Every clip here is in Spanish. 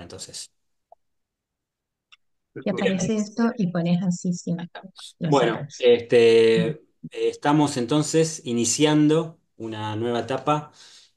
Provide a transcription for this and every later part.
entonces. Y aparece esto y pones así Bueno, este, estamos entonces iniciando una nueva etapa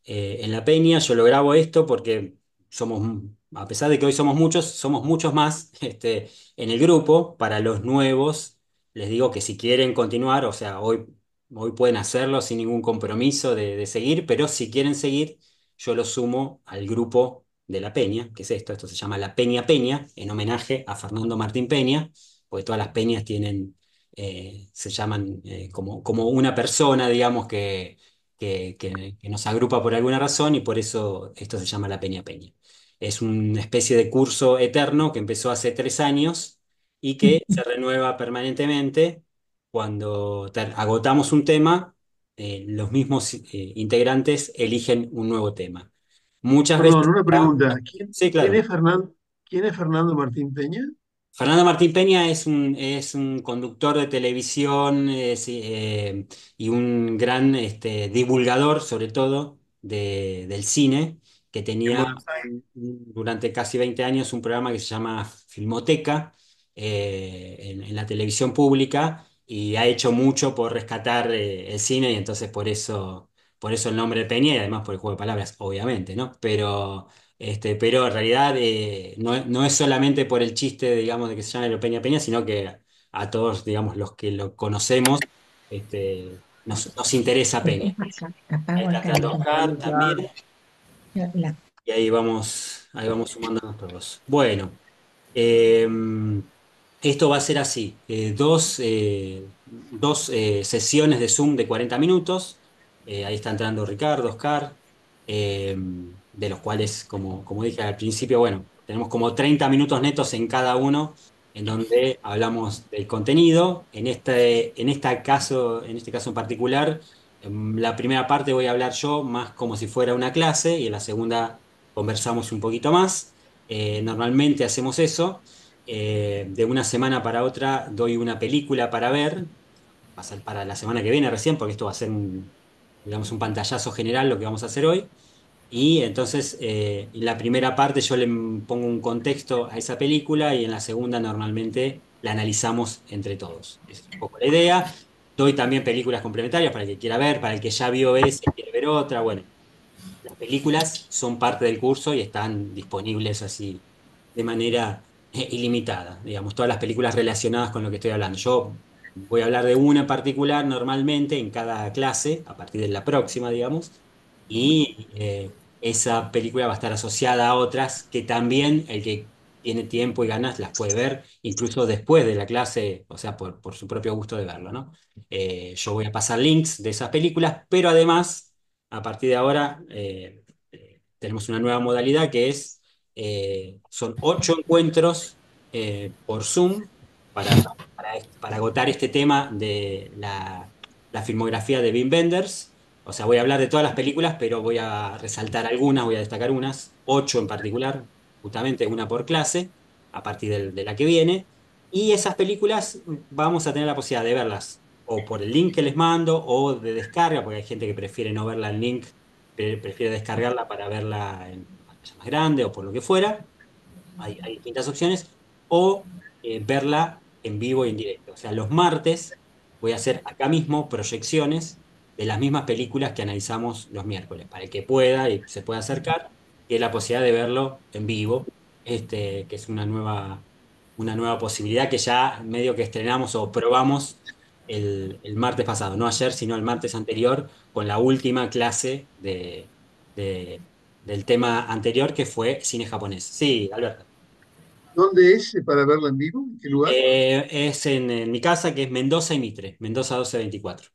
eh, en la peña. Yo lo grabo esto porque somos, a pesar de que hoy somos muchos, somos muchos más este, en el grupo. Para los nuevos, les digo que si quieren continuar, o sea, hoy, hoy pueden hacerlo sin ningún compromiso de, de seguir, pero si quieren seguir, yo lo sumo al grupo de la Peña, que es esto, esto se llama la Peña Peña, en homenaje a Fernando Martín Peña, porque todas las peñas tienen, eh, se llaman eh, como, como una persona, digamos, que, que, nos agrupa por alguna razón y por eso esto se llama la Peña Peña. Es una especie de curso eterno que empezó hace tres años y que se renueva permanentemente. Cuando agotamos un tema, eh, los mismos integrantes eligen un nuevo tema. Muchas Perdón, una pregunta. ¿Quién, es Fernando, Martín Peña? Fernando Martín Peña es un, es un conductor de televisión eh, y un gran este, divulgador, sobre todo, del cine, que tenía durante casi 20 años un programa que se llama Filmoteca eh, en, la televisión pública y ha hecho mucho por rescatar eh, el cine y entonces por eso por eso el nombre Peña y además por el juego de palabras, obviamente, ¿no? Pero, este, pero en realidad eh, no, es solamente por el chiste, digamos, de que se llama Peña Peña, sino que a todos, digamos, los que lo conocemos, este, nos, interesa Peña. Y ahí vamos, ahí vamos sumándonos todos. Bueno, em, esto va a ser así. Eh, dos, eh, dos sesiones de Zoom de 40 minutos. Eh, ahí está entrando Ricardo, Oscar, eh, de los cuales, como, dije al principio, bueno, tenemos como 30 minutos netos en cada uno, en donde hablamos del contenido. En este, en este, caso, en este caso en particular, en la primera parte voy a hablar yo más como si fuera una clase y en la segunda conversamos un poquito más. Eh, normalmente hacemos eso. de una semana para otra doy una película para ver. para la semana que viene recién, porque esto va a ser un, digamos, un pantallazo general lo que vamos a hacer hoy. Y entonces, en eh, la primera parte yo le pongo un contexto a esa película y en la segunda normalmente la analizamos entre todos. Es un poco la idea. Doy también películas complementarias para el que quiera ver, para el que ya vio esa y quiere ver otra. Bueno, las películas son parte del curso y están disponibles así de manera eh, ilimitada, digamos, todas las películas relacionadas con lo que estoy hablando. Yo voy a hablar de una en particular normalmente en cada clase, a partir de la próxima, digamos, y eh, esa película va a estar asociada a otras que también el que tiene tiempo y ganas las puede ver, incluso después de la clase, o sea, por, su propio gusto de verlo, ¿no? Eh, yo voy a pasar links de esas películas, pero además, a partir de ahora, eh, tenemos una nueva modalidad que es, son ocho encuentros por Zoom para para agotar este tema de la, filmografía de Wim Wenders. O sea, voy a hablar de todas las películas, pero voy a resaltar algunas, voy a destacar unas, ocho en particular, justamente una por clase, a partir de, la que viene. Y esas películas vamos a tener la posibilidad de verlas o por el link que les mando o de descarga, porque hay gente que prefiere no verla en link, prefiere descargarla para verla en pantalla más grande o por lo que fuera. Hay, distintas opciones. O eh, verla en vivo y en directo. O sea, los martes voy a hacer acá mismo proyecciones de las mismas películas que analizamos los miércoles, para el que pueda y se pueda acercar, y la posibilidad de verlo en vivo, este, que es una nueva, una nueva posibilidad que ya medio que estrenamos o probamos el, martes pasado, no ayer, sino el martes anterior, con la última clase de, de, del tema anterior que fue cine japonés. Sí, Alberto. ¿Dónde es eh, para verla en vivo? ¿En qué lugar? Eh, es en, mi casa, que es Mendoza y Mitre, Mendoza 1224.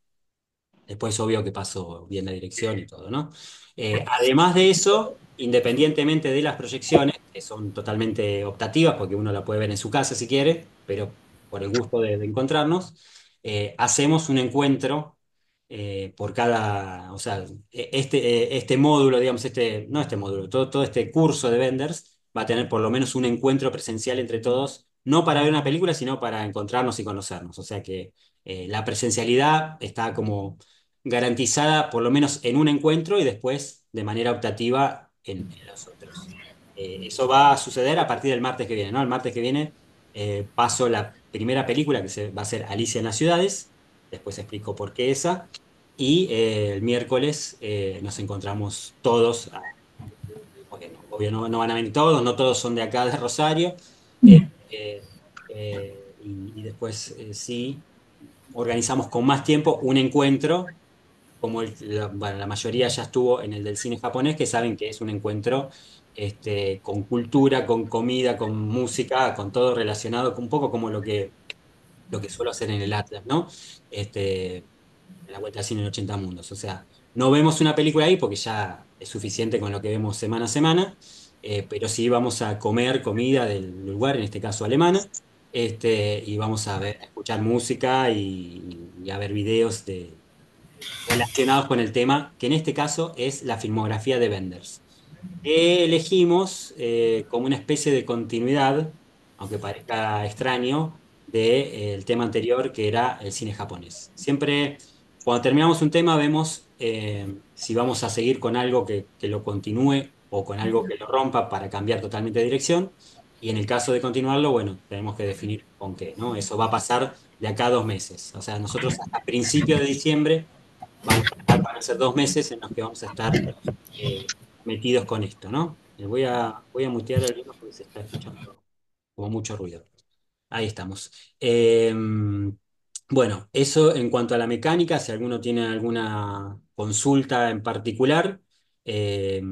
Después, obvio que pasó bien la dirección y todo, ¿no? Eh, además de eso, independientemente de las proyecciones, que son totalmente optativas, porque uno la puede ver en su casa si quiere, pero por el gusto de, encontrarnos, hacemos un encuentro por cada, o sea, e, este, e, este módulo, digamos, este, no este módulo, todo, todo este curso de vendors va a tener por lo menos un encuentro presencial entre todos, no para ver una película, sino para encontrarnos y conocernos. O sea que eh, la presencialidad está como garantizada por lo menos en un encuentro y después de manera optativa en, los otros. Eh, eso va a suceder a partir del martes que viene, ¿no? El martes que viene eh, paso la primera película que se, va a ser Alicia en las ciudades, después explico por qué esa, y el miércoles nos encontramos todos no, van a venir todos, no todos son de acá, de Rosario. Eh, eh, eh, y, después sí organizamos con más tiempo un encuentro, como la, mayoría ya estuvo en el del cine japonés, que saben que es un encuentro este, con cultura, con comida, con música, con todo relacionado, un poco como lo que, lo que suelo hacer en el Atlas, ¿no? Este, en la vuelta al cine en 80 mundos, o sea, no vemos una película ahí porque ya es suficiente con lo que vemos semana a semana, eh, pero sí vamos a comer comida del lugar, en este caso alemana, este, y vamos a, escuchar música y, a ver videos relacionados con el tema, que en este caso es la filmografía de Benders. Que elegimos eh, como una especie de continuidad, aunque parezca extraño, del eh, tema anterior que era el cine japonés. Siempre cuando terminamos un tema vemos eh, si vamos a seguir con algo que, que, lo continúe o con algo que lo rompa para cambiar totalmente de dirección. Y en el caso de continuarlo, bueno, tenemos que definir con qué, ¿no? Eso va a pasar de acá a dos meses. O sea, nosotros a principios de diciembre van a, ser dos meses en los que vamos a estar eh, metidos con esto, ¿no? voy a, voy a mutear el porque se está escuchando como mucho ruido. Ahí estamos. Em, bueno, eso en cuanto a la mecánica, si alguno tiene alguna consulta en particular, eh,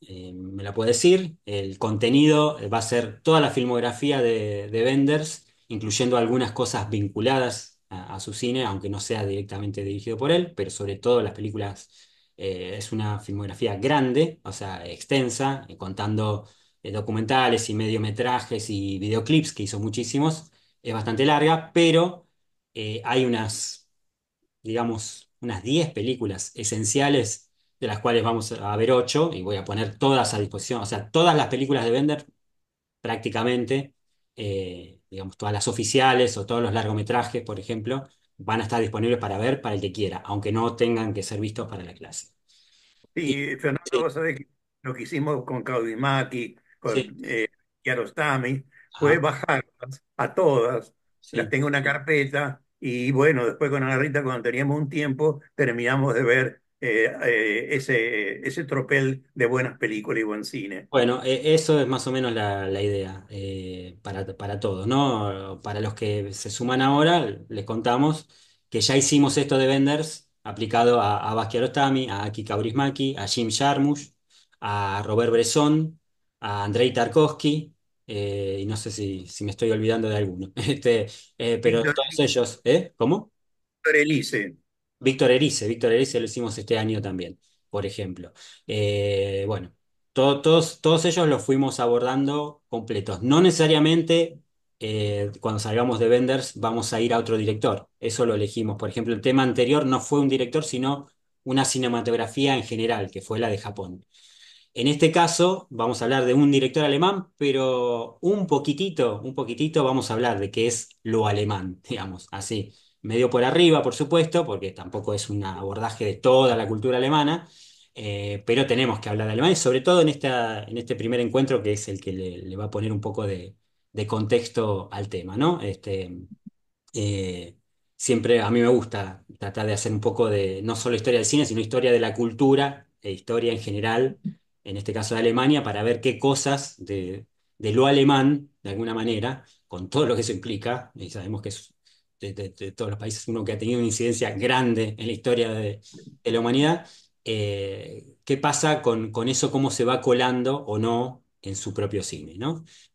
eh, me la puede decir. El contenido eh, va a ser toda la filmografía de, de Benders, incluyendo algunas cosas vinculadas a, su cine, aunque no sea directamente dirigido por él, pero sobre todo las películas. es una filmografía grande, o sea, extensa, contando documentales y mediometrajes y videoclips, que hizo muchísimos. Es bastante larga, pero hay unas, digamos, unas 10 películas esenciales, de las cuales vamos a ver 8, y voy a poner todas a disposición, o sea, todas las películas de Bender, prácticamente, eh, digamos, todas las oficiales o todos los largometrajes, por ejemplo, van a estar disponibles para ver para el que quiera, aunque no tengan que ser vistos para la clase. y, Fernando, vos sabés que lo que hicimos con Kaudimaki, con sí. eh, Kiarostami, fue bajarlas a todas, las tengo una carpeta y bueno, después con Ana Rita, cuando teníamos un tiempo, terminamos de ver eh, eh, ese, ese tropel de buenas películas y buen cine. Bueno, e, eso es más o menos la, idea eh, para, para, todos, ¿no? Para los que se suman ahora, les contamos que ya hicimos esto de venders aplicado a, a Ostami, a Aki Kaurismaki, a Jim Jarmusch, a Robert Bresson, a Andrei Tarkovsky, eh, y no sé si, me estoy olvidando de alguno, este, eh, pero todos ellos, ¿eh? ¿Cómo? Elise. Víctor Elise. Víctor Erice lo hicimos este año también, por ejemplo. Eh, bueno, todos, todos ellos los fuimos abordando completos. No necesariamente cuando salgamos de Venders vamos a ir a otro director, eso lo elegimos. Por ejemplo, el tema anterior no fue un director, sino una cinematografía en general, que fue la de Japón. En este caso vamos a hablar de un director alemán, pero un poquitito, un poquitito vamos a hablar de qué es lo alemán, digamos, así, medio por arriba, por supuesto, porque tampoco es un abordaje de toda la cultura alemana, eh, pero tenemos que hablar de alemán, y sobre todo en, esta, en este primer encuentro que es el que le, va a poner un poco de, contexto al tema, ¿no? Este, eh, siempre a mí me gusta tratar de hacer un poco de no solo historia del cine, sino historia de la cultura e historia en general en este caso de Alemania, para ver qué cosas de, lo alemán, de alguna manera, con todo lo que eso implica, y sabemos que es de, todos los países uno que ha tenido una incidencia grande en la historia de, la humanidad, eh, qué pasa con, eso, cómo se va colando o no en su propio cine,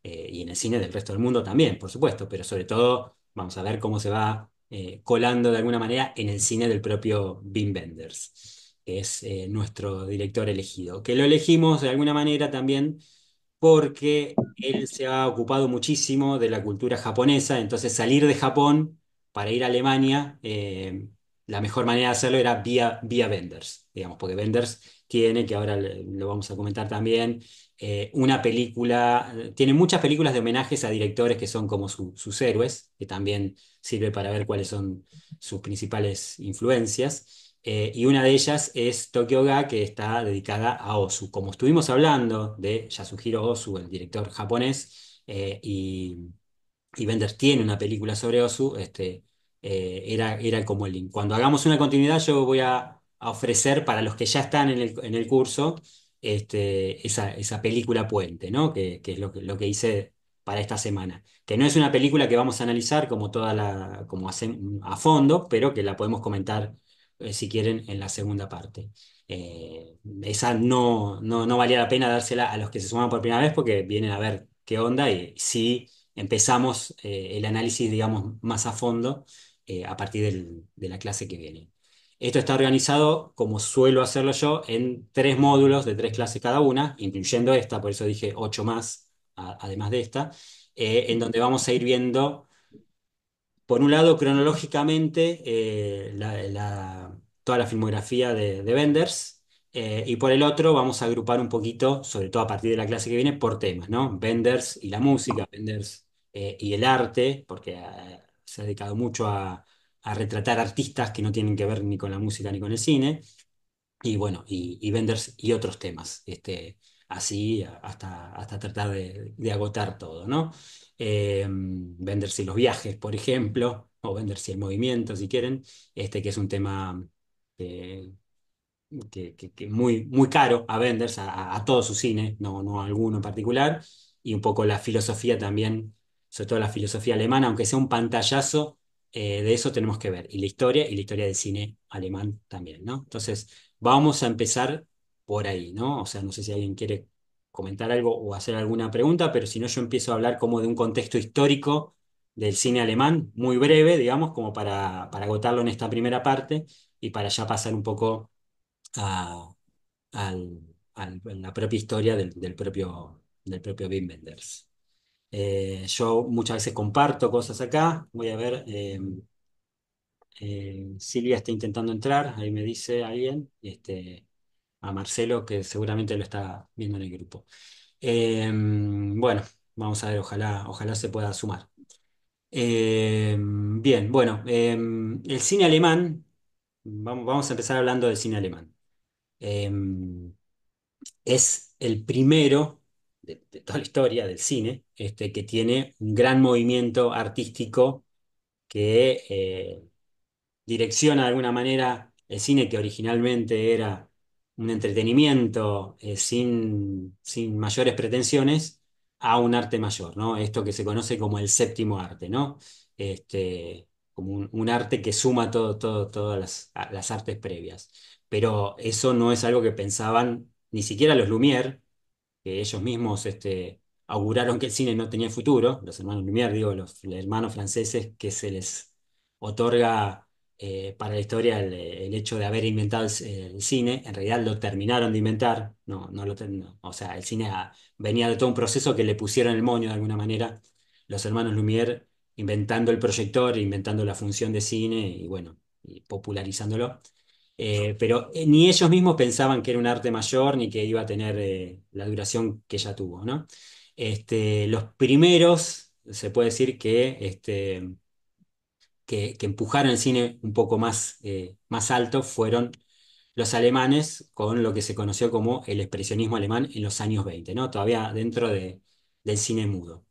eh, y en el cine del resto del mundo también, por supuesto, pero sobre todo vamos a ver cómo se va eh, colando de alguna manera en el cine del propio Wim Wenders es eh, nuestro director elegido, que lo elegimos de alguna manera también porque él se ha ocupado muchísimo de la cultura japonesa, entonces salir de Japón para ir a Alemania, eh, la mejor manera de hacerlo era vía, vía Vendors, digamos, porque Vendors tiene, que ahora lo vamos a comentar también, eh, una película, tiene muchas películas de homenajes a directores que son como sus héroes, que también sirve para ver cuáles son sus principales influencias. Eh, y una de ellas es Tokyo Ga, que está dedicada a Osu. Como estuvimos hablando de Yasuhiro Osu, el director japonés, eh, y, y Benders tiene una película sobre Osu, este, eh, era, era como el link. Cuando hagamos una continuidad, yo voy a, ofrecer para los que ya están en el, curso este, esa, película puente, que, es lo que, hice para esta semana. Que no es una película que vamos a analizar como toda la, como a fondo, pero que la podemos comentar eh, si quieren, en la segunda parte. Eh, esa no, no, no, valía la pena dársela a los que se suman por primera vez porque vienen a ver qué onda y si empezamos eh, el análisis, digamos, más a fondo a partir de la clase que viene. Esto está organizado, como suelo hacerlo yo, en tres módulos de tres clases cada una, incluyendo esta, por eso dije ocho más, además de esta, en donde vamos a ir viendo por un lado, cronológicamente, eh, toda la filmografía de, Benders, eh, y por el otro vamos a agrupar un poquito, sobre todo a partir de la clase que viene, por temas, ¿no? Benders y la música, Benders eh, y el arte, porque se ha dedicado mucho a, retratar artistas que no tienen que ver ni con la música ni con el cine, y bueno, y, y Benders y otros temas. Este, así hasta, hasta tratar de, agotar todo, ¿no? Eh, venderse los viajes, por ejemplo, o venderse el movimiento, si quieren, este que es un tema eh, que, que, muy, muy caro a Venders, a, todo su cine, no, no a alguno en particular, y un poco la filosofía también, sobre todo la filosofía alemana, aunque sea un pantallazo, eh, de eso tenemos que ver, y la historia, y la historia del cine alemán también, ¿no? Entonces, vamos a empezar por ahí, ¿no? O sea, no sé si alguien quiere comentar algo o hacer alguna pregunta, pero si no, yo empiezo a hablar como de un contexto histórico del cine alemán, muy breve, digamos, como para, agotarlo en esta primera parte y para ya pasar un poco a, la propia historia del, propio, del propio Wim eh, yo muchas veces comparto cosas acá, voy a ver, eh, eh, Silvia está intentando entrar, ahí me dice alguien, este, a Marcelo, que seguramente lo está viendo en el grupo. Em, bueno, vamos a ver, ojalá, ojalá se pueda sumar. Em, bien, bueno, em, el cine alemán, vamos, a empezar hablando del cine alemán. es el primero de, toda la historia del cine este, que tiene un gran movimiento artístico que eh, direcciona de alguna manera el cine que originalmente era un entretenimiento eh, sin, sin, mayores pretensiones a un arte mayor, ¿no? Esto que se conoce como el séptimo arte, ¿no? Este, como un, arte que suma todo, todo, todas las, artes previas. Pero eso no es algo que pensaban ni siquiera los Lumière, que ellos mismos este, auguraron que el cine no tenía futuro, los hermanos Lumière, digo, los, los hermanos franceses que se les otorga eh, para la historia eh, el, hecho de haber inventado el, cine, en realidad lo terminaron de inventar, no, no lo o sea, el cine ah, venía de todo un proceso que le pusieron el moño de alguna manera los hermanos Lumière inventando el proyector, inventando la función de cine y bueno, y popularizándolo. Eh, pero ni ellos mismos pensaban que era un arte mayor ni que iba a tener la duración que ya tuvo, ¿no? Este, los primeros, se puede decir que este, que, empujaron el cine un poco más, eh, más alto fueron los alemanes con lo que se conoció como el expresionismo alemán en los años 20, ¿no? todavía dentro del cine mudo.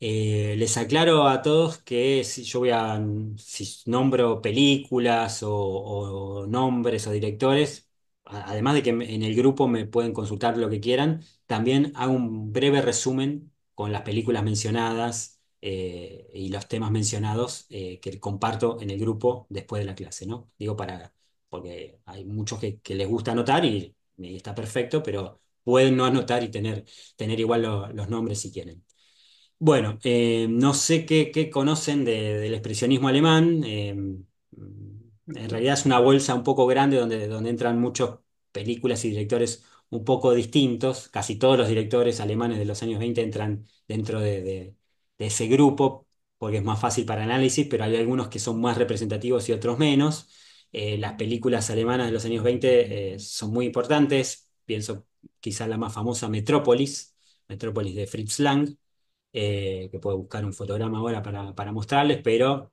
Eh, les aclaro a todos que si yo voy a, si nombro películas o, o nombres o directores, además de que en el grupo me pueden consultar lo que quieran, también hago un breve resumen con las películas mencionadas, eh, y los temas mencionados eh, que comparto en el grupo después de la clase, ¿no? Digo para, porque hay muchos que, les gusta anotar y, está perfecto, pero pueden no anotar y tener, tener igual los nombres si quieren. Bueno, eh, no sé qué, conocen del expresionismo alemán. en realidad es una bolsa un poco grande donde, donde entran muchas películas y directores un poco distintos. Casi todos los directores alemanes de los años 20 entran dentro de ese grupo, porque es más fácil para análisis, pero hay algunos que son más representativos y otros menos. Eh, las películas alemanas de los años 20 eh, son muy importantes. Pienso quizá la más famosa, Metrópolis, Metrópolis de Fritz Lang, eh, que puedo buscar un fotograma ahora para, mostrarles, pero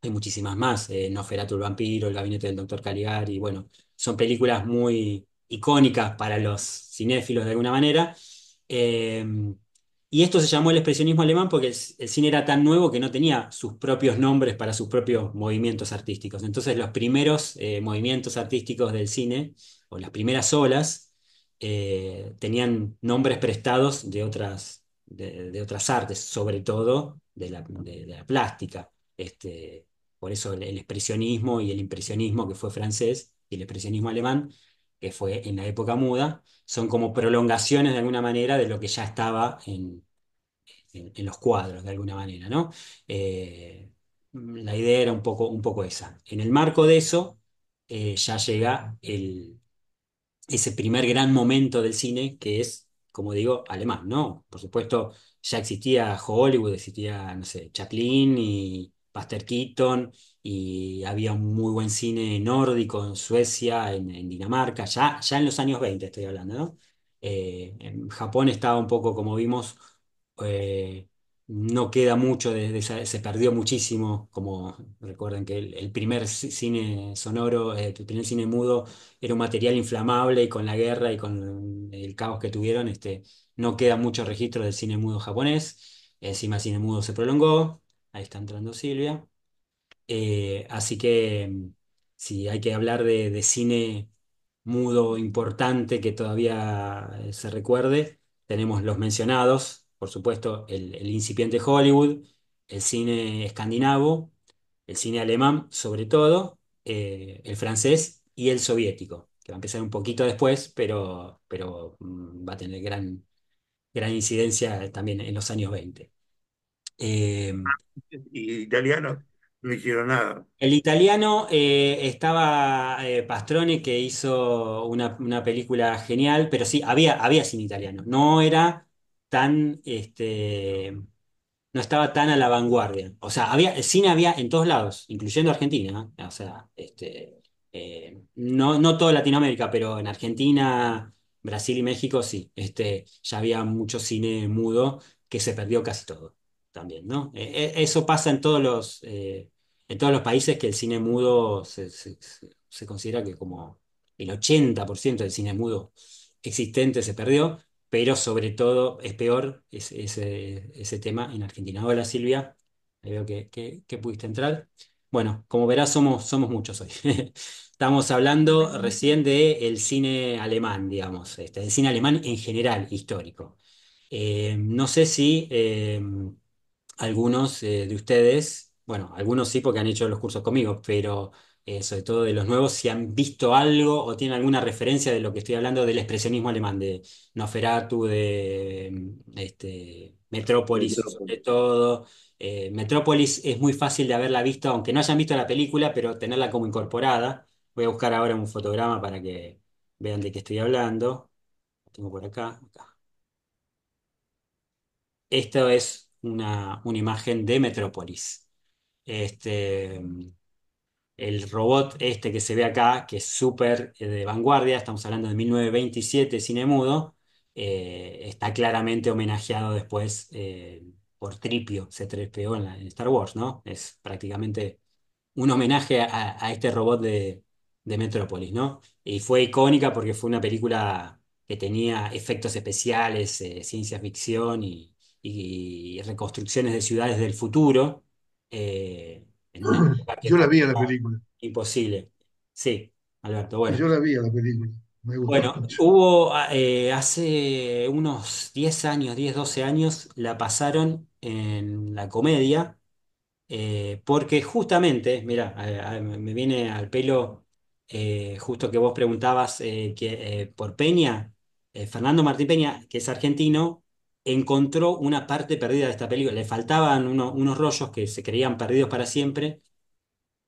hay muchísimas más. Noferatu el vampiro, El gabinete del doctor Caligari, bueno, son películas muy icónicas para los cinéfilos de alguna manera. Y esto se llamó el expresionismo alemán porque el, cine era tan nuevo que no tenía sus propios nombres para sus propios movimientos artísticos. Entonces los primeros eh, movimientos artísticos del cine, o las primeras olas, eh, tenían nombres prestados de otras, de, otras artes, sobre todo de la, plástica. Este, por eso el, expresionismo y el impresionismo que fue francés y el expresionismo alemán que fue en la época muda, son como prolongaciones de alguna manera de lo que ya estaba en, los cuadros, de alguna manera, ¿no? Eh, la idea era un poco, un poco esa. En el marco de eso, eh, ya llega el, ese primer gran momento del cine, que es, como digo, alemán, ¿no? Por supuesto, ya existía Hollywood, existía, no sé, Chaplin y Buster Keaton y había un muy buen cine nórdico en Suecia, en, Dinamarca, ya, ya en los años 20 estoy hablando, ¿no? Eh, en Japón estaba un poco, como vimos, eh, no queda mucho, se perdió muchísimo, como recuerden que el, primer cine sonoro, eh, el primer cine mudo era un material inflamable y con la guerra y con el caos que tuvieron, este, no queda mucho registro del cine mudo japonés, encima el cine mudo se prolongó, ahí está entrando Silvia. Eh, así que mm, si hay que hablar de, cine mudo importante que todavía eh, se recuerde, tenemos los mencionados, por supuesto, el, incipiente Hollywood, el cine escandinavo, el cine alemán sobre todo, eh, el francés y el soviético, que va a empezar un poquito después, pero, pero mm, va a tener gran, gran incidencia también en los años 20. Ah, italiano nada. El italiano eh, estaba eh, Pastrone, que hizo una, película genial, pero sí, había, había cine italiano. No era tan, este, no estaba tan a la vanguardia. O sea, había, el cine había en todos lados, incluyendo Argentina. ¿eh? O sea, este, no, no toda Latinoamérica, pero en Argentina, Brasil y México sí. Este, ya había mucho cine mudo que se perdió casi todo también, ¿no? eso pasa en todos los, en todos los países que el cine mudo se, considera que como el 80% del cine mudo existente se perdió, pero sobre todo es peor ese, ese- tema en Argentina. Hola Silvia, veo que, pudiste entrar. Bueno, como verás, somos, somos muchos hoy. Estamos hablando recién de el cine alemán, digamos, este, el cine alemán en general, histórico. Eh, no sé si eh, algunos eh, de ustedes bueno, algunos sí porque han hecho los cursos conmigo, pero eh, sobre todo de los nuevos, si han visto algo o tienen alguna referencia de lo que estoy hablando del expresionismo alemán, de Noferatu, de mm, este, Metrópolis, sobre todo. Eh, Metrópolis es muy fácil de haberla visto, aunque no hayan visto la película, pero tenerla como incorporada. Voy a buscar ahora un fotograma para que vean de qué estoy hablando. Lo tengo por acá, acá. Esto es una imagen de Metrópolis. Este, el robot este que se ve acá, que es súper eh, de vanguardia, estamos hablando de 1927, cine mudo, está claramente homenajeado después eh, por Tripio, se 3 en, en, Star Wars, ¿no? Es prácticamente un homenaje a, este robot de, de Metrópolis, ¿no? Y fue icónica porque fue una película que tenía efectos especiales, eh, ciencia ficción y, y, reconstrucciones de ciudades del futuro. Eh, yo la vi la película. Imposible. Sí, Alberto, bueno. Yo la vi la película. Bueno, hubo ah, eh, hace unos 10 años, 10, 12 años, la pasaron en la comedia, eh, porque justamente, mira, me viene al pelo justo que vos preguntabas que, por Peña, Fernando Martín Peña, que es argentino, encontró una parte perdida de esta película. Le faltaban unos rollos que se creían perdidos para siempre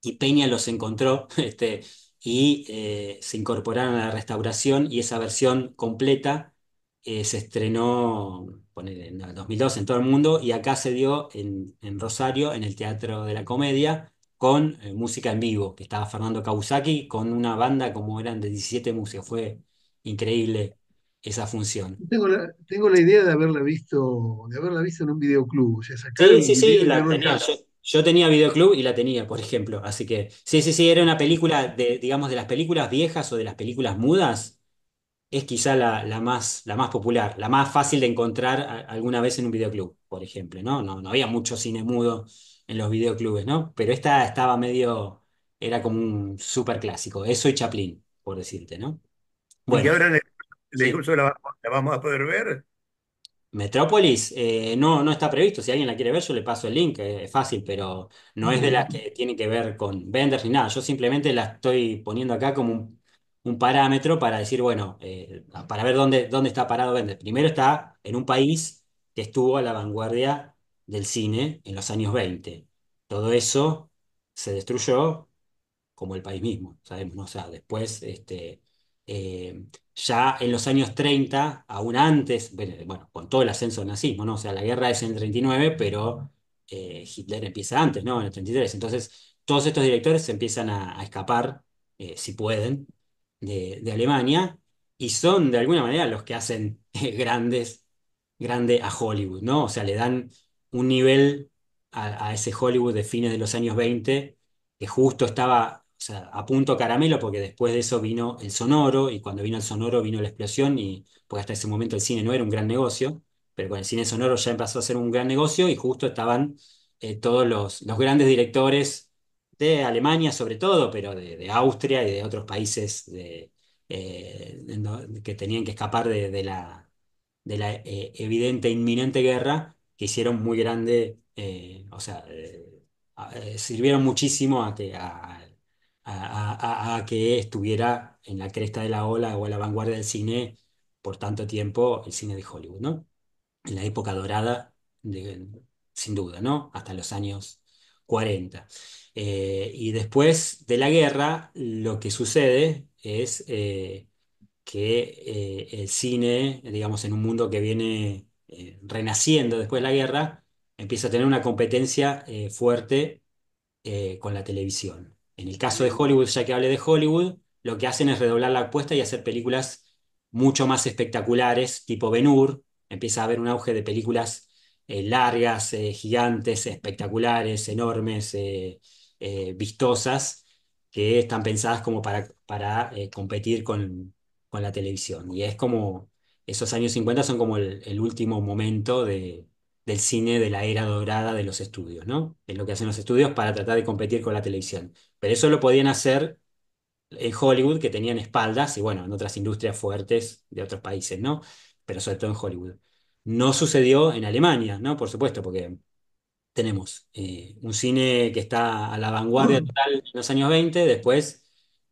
y Peña los encontró este, y eh, se incorporaron a la restauración y esa versión completa eh, se estrenó en el 2002 en todo el mundo y acá se dio en, Rosario, en el Teatro de la Comedia, con eh, música en vivo, que estaba Fernando Kawasaki con una banda como eran de 17 músicos. Fue increíble esa función. Tengo la, idea de haberla visto, de haberla visto en un videoclub. sí, sí, sí, Yo, tenía videoclub y la tenía, por ejemplo. Así que, sí, sí, sí, era una película de, digamos, de las películas viejas o de las películas mudas. Es quizá la, más, la más popular, la más fácil de encontrar alguna vez en un videoclub, por ejemplo, ¿no? No, no había mucho cine mudo en los videoclubes, ¿no? Pero esta estaba medio, era como un súper clásico. Eso y Chaplin, por decirte, ¿no? Bueno. ahora ¿La vamos a poder ver? Metrópolis eh, no, no está previsto. Si alguien la quiere ver, yo le paso el link, eh, es fácil, pero no es de las que tiene que ver con venders ni nada. Yo simplemente la estoy poniendo acá como un, parámetro para decir, bueno, eh, para ver dónde, dónde está parado Bender. Primero está en un país que estuvo a la vanguardia del cine en los años 20. Todo eso se destruyó como el país mismo, sabemos, O sea, después este, eh, ya en los años 30, aún antes, bueno, con todo el ascenso del nazismo, ¿no? O sea, la guerra es en el 39, pero eh, Hitler empieza antes, ¿no? En el 33. Entonces, todos estos directores empiezan a, escapar, eh, si pueden, de, Alemania y son de alguna manera los que hacen grandes, grande a Hollywood, ¿no? O sea, le dan un nivel a, a ese Hollywood de fines de los años 20 que justo estaba o sea, caramelo porque después de eso vino el sonoro y cuando vino el sonoro vino la explosión y pues hasta ese momento el cine no era un gran negocio, pero con el cine sonoro ya empezó a ser un gran negocio y justo estaban eh, todos los, grandes directores de Alemania sobre todo, pero de, Austria y de otros países eh, que tenían que escapar de, la, de la eh, evidente inminente guerra que hicieron muy grande, o sea, sirvieron muchísimo a que... A, a, que estuviera en la cresta de la ola o en la vanguardia del cine por tanto tiempo, el cine de Hollywood, ¿no? En la época dorada, sin duda, ¿no? Hasta los años 40. Eh, y después de la guerra, lo que sucede es eh, que eh, el cine, digamos, en un mundo que viene renaciendo después de la guerra, empieza a tener una competencia fuerte con la televisión. En el caso de Hollywood, ya que hable de Hollywood, lo que hacen es redoblar la apuesta y hacer películas mucho más espectaculares, tipo Ben Hur. Empieza a haber un auge de películas eh, largas, eh, gigantes, espectaculares, enormes, eh, vistosas, que están pensadas como para, competir con, la televisión. Y es como, esos años 50 son como el último momento de, del cine de la era dorada de los estudios, ¿no? En lo que hacen los estudios para tratar de competir con la televisión. Pero eso lo podían hacer en Hollywood, que tenían espaldas, y bueno, en otras industrias fuertes de otros países, ¿no? Pero sobre todo en Hollywood. No sucedió en Alemania, ¿no? Por supuesto, porque tenemos eh, un cine que está a la vanguardia mm. en los años 20, después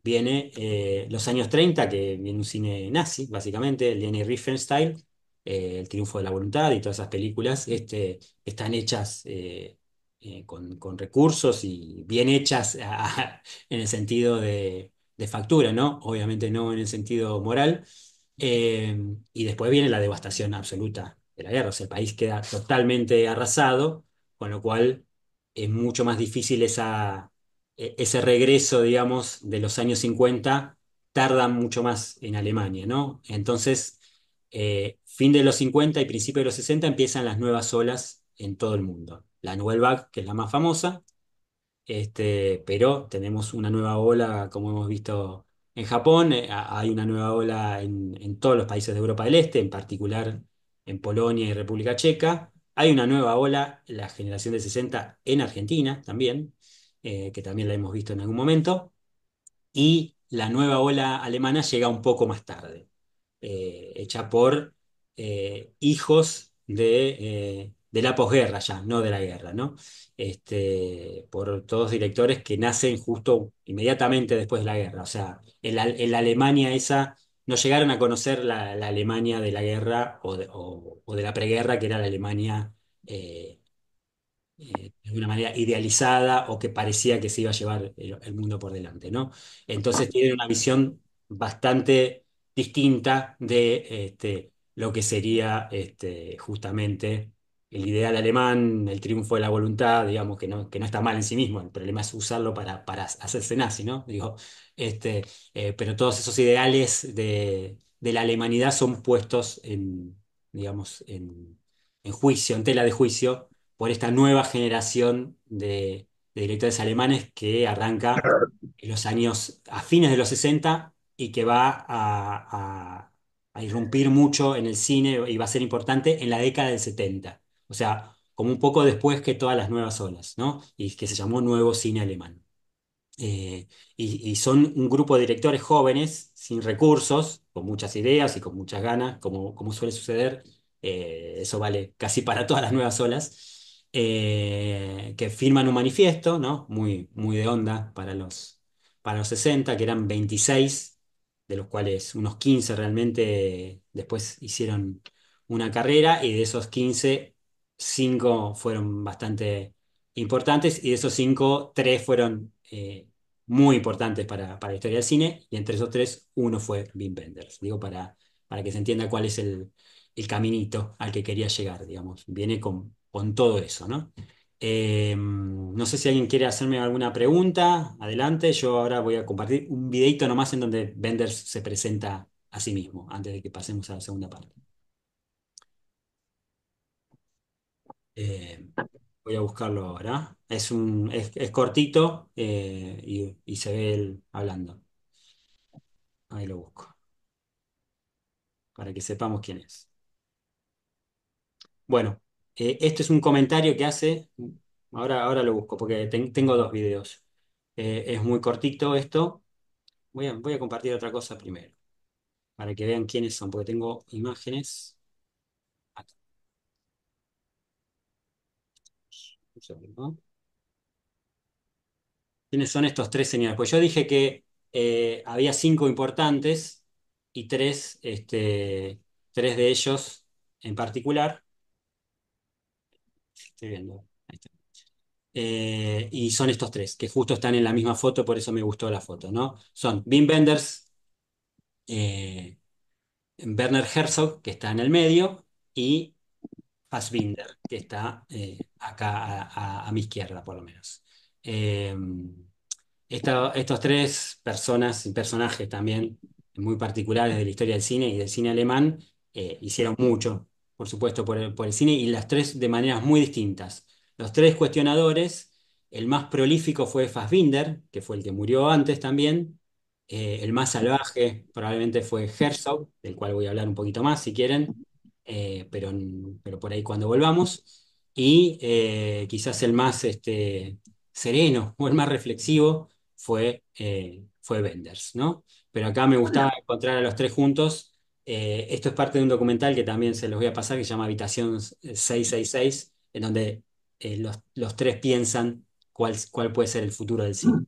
viene eh, los años 30, que viene un cine nazi, básicamente, el Leni Riefenstahl, eh, el triunfo de la voluntad y todas esas películas este, están hechas eh, eh, con, recursos y bien hechas en el sentido de, factura, ¿no? Obviamente no en el sentido moral. y después viene la devastación absoluta de la guerra, o sea, el país queda totalmente arrasado, con lo cual es mucho más difícil esa, e, ese regreso, digamos, de los años 50 tarda mucho más en Alemania, ¿no? Entonces, eh, fin de los 50 y principio de los 60 empiezan las nuevas olas en todo el mundo. La Nouvelle Vague, que es la más famosa, este, pero tenemos una nueva ola, como hemos visto en Japón, eh, hay una nueva ola en, todos los países de Europa del Este, en particular en Polonia y República Checa. Hay una nueva ola, la generación de 60, en Argentina también, eh, que también la hemos visto en algún momento. Y la nueva ola alemana llega un poco más tarde. Eh, hecha por eh, hijos eh, de, la posguerra ya, no de la guerra, ¿no? Este, por todos directores que nacen justo inmediatamente después de la guerra. O sea, en la Alemania esa no llegaron a conocer la, Alemania de la guerra o de, de, la preguerra, que era la Alemania de una manera idealizada o que parecía que se iba a llevar el, mundo por delante, ¿no? Entonces tienen una visión bastante distinta de este, lo que sería este, justamente el ideal alemán, el triunfo de la voluntad, digamos, que no, que no está mal en sí mismo, el problema es usarlo para, hacerse nazi, ¿no? Digo, este, eh, pero todos esos ideales de, la alemanidad son puestos en, digamos, en, juicio, en tela de juicio, por esta nueva generación de, de directores alemanes que arranca en los años, a fines de los 60, y que va a, irrumpir mucho en el cine y va a ser importante en la década del 70. O sea, como un poco después que todas las nuevas olas, ¿no? Y que se llamó Nuevo Cine Alemán. Eh, y, son un grupo de directores jóvenes, sin recursos, con muchas ideas y con muchas ganas, como, como suele suceder. Eh, eso vale casi para todas las nuevas olas. Eh, que firman un manifiesto, ¿no? Muy, muy de onda para los, para los 60, que eran 26 de los cuales unos 15 realmente después hicieron una carrera y de esos 15, 5 fueron bastante importantes y de esos 5, 3 fueron eh, muy importantes para, la historia del cine y entre esos 3, uno fue Wim Benders. digo, para, para que se entienda cuál es el, el caminito al que quería llegar, digamos, viene con todo eso, ¿no? Em, no sé si alguien quiere hacerme alguna pregunta. Adelante, yo ahora voy a compartir un videito nomás en donde Bender se presenta a sí mismo, antes de que pasemos a la segunda parte. Em, voy a buscarlo ahora. Es, un, es, cortito eh, y, y, se ve él hablando. Ahí lo busco. Para que sepamos quién es. Bueno, este es un comentario que hace, ahora, ahora lo busco porque tengo dos videos. Eh, es muy cortito esto. Voy a, compartir otra cosa primero, para que vean quiénes son, porque tengo imágenes. ¿Quiénes son estos tres señores? Pues yo dije que eh, había cinco importantes y tres, este, tres de ellos en particular Estoy viendo. Eh, y son estos tres, que justo están en la misma foto, por eso me gustó la foto, ¿no? Son Wim Wenders, eh, Werner Herzog, que está en el medio, y Fassbinder, que está eh, acá a, mi izquierda, por lo menos. Em, estos tres personas y personajes también muy particulares de la historia del cine y del cine alemán hicieron mucho por supuesto, por el, cine, y las tres de maneras muy distintas. Los tres cuestionadores, el más prolífico fue Fassbinder, que fue el que murió antes también. Eh, el más salvaje probablemente fue Herzog, del cual voy a hablar un poquito más si quieren, eh, pero, pero por ahí cuando volvamos. Y eh, quizás el más este, sereno o el más reflexivo fue, fue Benders, ¿no? Pero acá me gustaba encontrar a los tres juntos eh, esto es parte de un documental que también se los voy a pasar, que se llama Habitación 666, eh, en donde eh, los, tres piensan cuál, cuál puede ser el futuro del cine. Mm.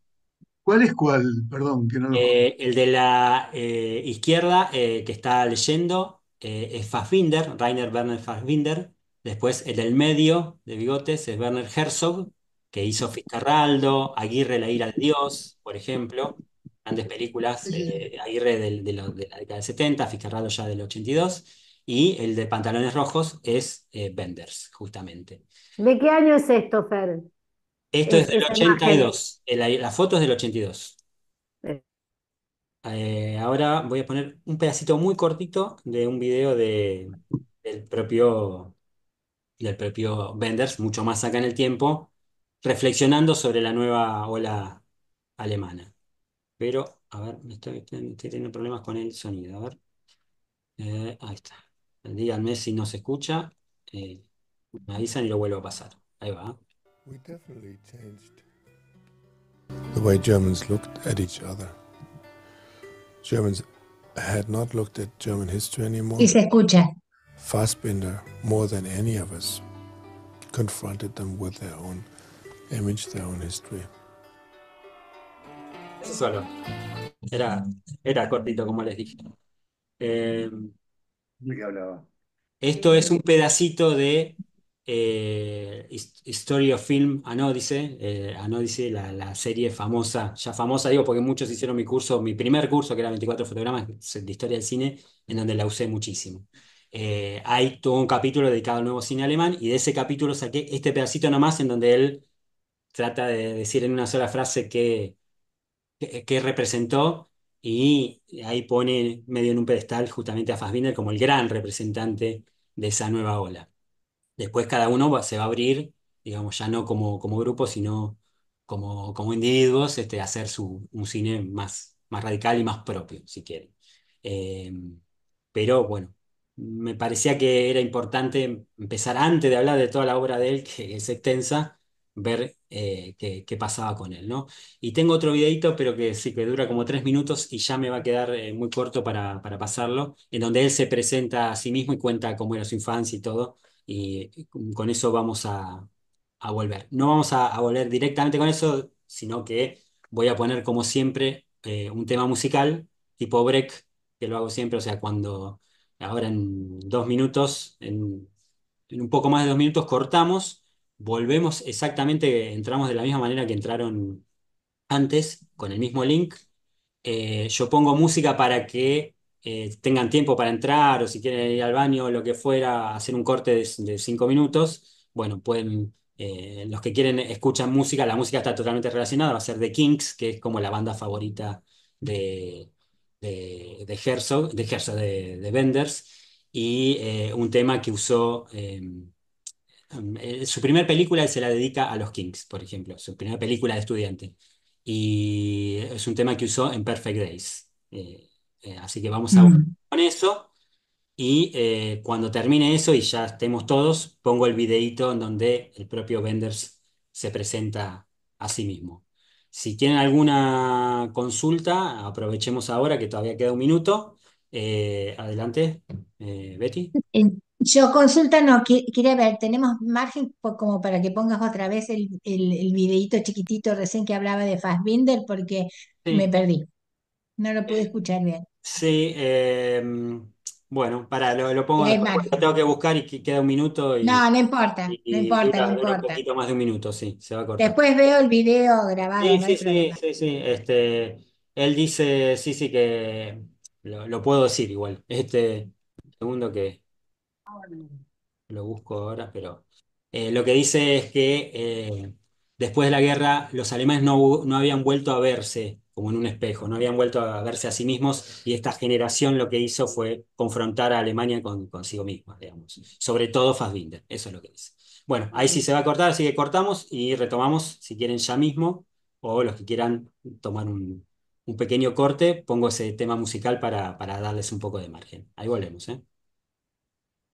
¿Cuál es cuál? Perdón, el de la izquierda que está leyendo es Fassbinder, Rainer Werner Fassbinder. Después el del medio de bigotes es Werner Herzog, que hizo Fitzcarraldo, Aguirre la ira al Dios, por ejemplo grandes películas, eh, Aguirre de, la década del 70, Ficarrado ya del 82, y el de Pantalones Rojos es eh, Benders, justamente. ¿De qué año es esto, Fer? Esto es, del 82, eh, la, foto es del 82. Eh. ahora voy a poner un pedacito muy cortito de un video de, del propio del propio Benders, mucho más acá en el tiempo, reflexionando sobre la nueva ola alemana. Pero, a ver, estoy, estoy teniendo problemas con el sonido. A ver. Eh, ahí está. Díganme si no se escucha. Eh, me avisan y lo vuelvo a pasar. Ahí va. We definitely changed the way Germans looked at each other. Germans had not looked at German history anymore. Y se escucha. Fassbinder, more than any of us, confronted them with their own image, their own history solo. Era, era cortito, como les dije. Em, hablaba? esto es un pedacito de eh, History of Film Anódice, eh, la, serie famosa, ya famosa, digo, porque muchos hicieron mi curso, mi primer curso, que era 24 fotogramas de historia del cine, en donde la usé muchísimo. Eh, hay todo un capítulo dedicado al nuevo cine alemán y de ese capítulo saqué este pedacito nomás en donde él trata de decir en una sola frase que que, representó y ahí pone medio en un pedestal justamente a Fassbinder como el gran representante de esa nueva ola. Después cada uno se va a abrir, digamos, ya no como, como grupo, sino como, como individuos, este, hacer su, un cine más, más radical y más propio, si quieren. Em, pero bueno, me parecía que era importante empezar antes de hablar de toda la obra de él, que es extensa, ver eh, que, pasaba con él, ¿no? Y tengo otro videito, pero que sí, que dura como tres minutos y ya me va a quedar eh, muy corto para, para, pasarlo, en donde él se presenta a sí mismo y cuenta cómo era su infancia y todo, y con eso vamos a, a volver. No vamos a, volver directamente con eso, sino que voy a poner, como siempre, eh, un tema musical, tipo break, que lo hago siempre, o sea, cuando ahora en dos minutos, en un poco más de dos minutos cortamos volvemos exactamente, entramos de la misma manera que entraron antes, con el mismo link. Eh, yo pongo música para que eh, tengan tiempo para entrar o si quieren ir al baño o lo que fuera, hacer un corte de, cinco minutos. Bueno, pueden, eh, los que quieren escuchan música, la música está totalmente relacionada, va a ser The Kings, que es como la banda favorita de, de, de de de, de Benders, y un tema que usó... Em, eh, su primera película se la dedica a los Kings, por ejemplo, su primera película de estudiante. Y es un tema que usó en Perfect Days. Eh, eh, así que vamos a mm. con eso. Y cuando termine eso y ya estemos todos, pongo el videíto en donde el propio Benders se presenta a sí mismo. Si tienen alguna consulta, aprovechemos ahora que todavía queda un minuto. Eh, adelante, eh, Betty. Yo consulta, no, quería ver, tenemos margen como para que pongas otra vez el, el, videíto chiquitito recién que hablaba de Fassbinder porque me perdí. No lo pude eh, escuchar bien. Sí, em, bueno, para, lo, pongo, tengo que buscar y queda un minuto. no, no importa, no importa, no importa. Un poquito más de un minuto, sí, se va a cortar. Después veo el video grabado. Sí, sí, sí, sí, este, él dice, sí, sí, que lo, puedo decir igual. Este segundo que lo busco ahora, pero eh, lo que dice es que eh, después de la guerra los alemanes no, habían vuelto a verse como en un espejo, no habían vuelto a verse a sí mismos y esta generación lo que hizo fue confrontar a Alemania con, consigo misma, digamos. Sobre todo Fassbinder, eso es lo que dice. Bueno, ahí sí se va a cortar, así que cortamos y retomamos si quieren ya mismo o los que quieran tomar un, un pequeño corte, pongo ese tema musical para, para darles un poco de margen. Ahí volvemos, ¿eh?